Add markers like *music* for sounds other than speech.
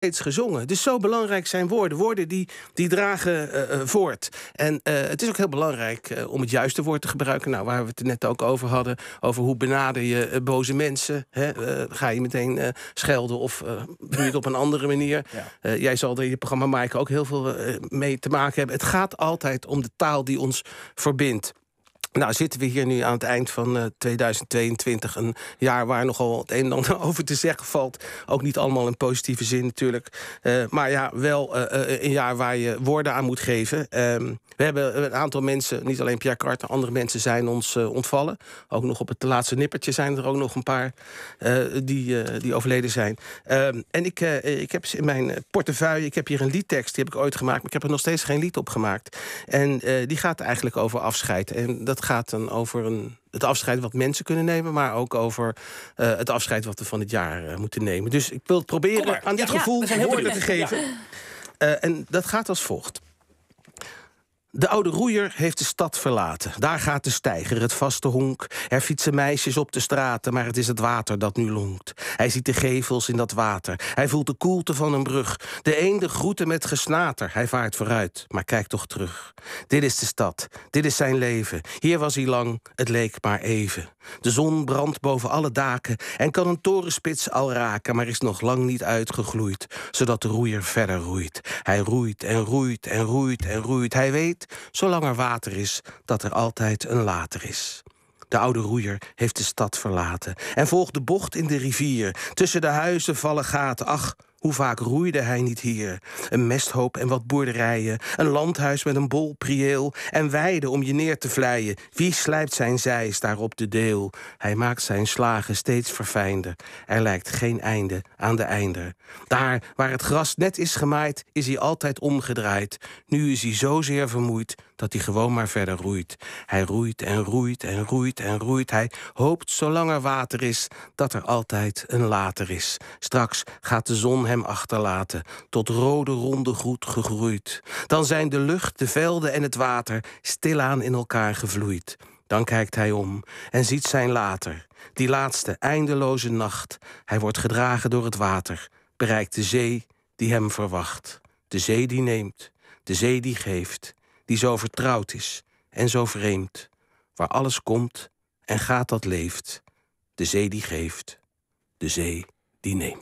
steeds gezongen. Dus zo belangrijk zijn woorden. Woorden die, die dragen eh, eh, voort. En eh, het is ook heel belangrijk om het juiste woord te gebruiken. Nou, waar we het net ook over hadden. Over hoe benader je boze mensen. Hè? ga je meteen schelden of doe je het op een andere manier. jij zal er in je programma Mike ook heel veel mee te maken hebben. Het gaat altijd om de taal die ons verbindt. Nou, zitten we hier nu aan het eind van 2022. Eh, een jaar waar nogal het een en ander *laughs* over te zeggen valt. Ook niet allemaal in positieve zin natuurlijk. Eh, maar ja, wel eh, een jaar waar je woorden aan moet geven. Ehm, we hebben een aantal mensen, niet alleen Pierre Carter, andere mensen zijn ons ontvallen. Ook nog op het laatste nippertje zijn er ook nog een paar die, die overleden zijn. Ehm, en ik, ik heb in mijn portefeuille, ik heb hier een liedtekst, die heb ik ooit gemaakt. Maar ik heb er nog steeds geen lied op gemaakt. En die gaat eigenlijk over afscheid. En dat dat gaat dan over een, het afscheid wat mensen kunnen nemen, maar ook over eh, het afscheid wat we van het jaar eh, moeten nemen. Dus ik wil het proberen aan dit ja, gevoel woorden te geven. Eh, en dat gaat als volgt. De oude roeier heeft de stad verlaten. Daar gaat de steiger, het vaste honk. Er fietsen meisjes op de straten, maar het is het water dat nu lonkt. Hij ziet de gevels in dat water. Hij voelt de koelte van een brug. De eenden groeten met gesnater. Hij vaart vooruit, maar kijkt toch terug. Dit is de stad. Dit is zijn leven. Hier was hij lang. Het leek maar even. De zon brandt boven alle daken en kan een torenspits al raken, maar is nog lang niet uitgegloeid, zodat de roeier verder roeit. Hij roeit en roeit en roeit en roeit. Hij weet zolang er water is, dat er altijd een later is. De oude roeier heeft de stad verlaten en volgt de bocht in de rivier. Tussen de huizen vallen gaten. Ach, hoe vaak roeide hij niet hier? Een mesthoop en wat boerderijen. Een landhuis met een bol prieel. En weiden om je neer te vlijen. Wie slijpt zijn zeis daarop de deel? Hij maakt zijn slagen steeds verfijnder. Er lijkt geen einde aan de einder. Daar waar het gras net is gemaaid, is hij altijd omgedraaid. Nu is hij zozeer vermoeid dat hij gewoon maar verder roeit. Hij roeit en roeit en roeit en roeit. Hij hoopt zolang er water is dat er altijd een later is. Straks gaat de zon hem achterlaten, tot rode ronde groet gegroeid. Dan zijn de lucht, de velden en het water stilaan in elkaar gevloeid. Dan kijkt hij om en ziet zijn later. Die laatste eindeloze nacht. Hij wordt gedragen door het water, bereikt de zee die hem verwacht. De zee die neemt, de zee die geeft, die zo vertrouwd is en zo vreemd, waar alles komt en gaat dat leeft, de zee die geeft, de zee die neemt.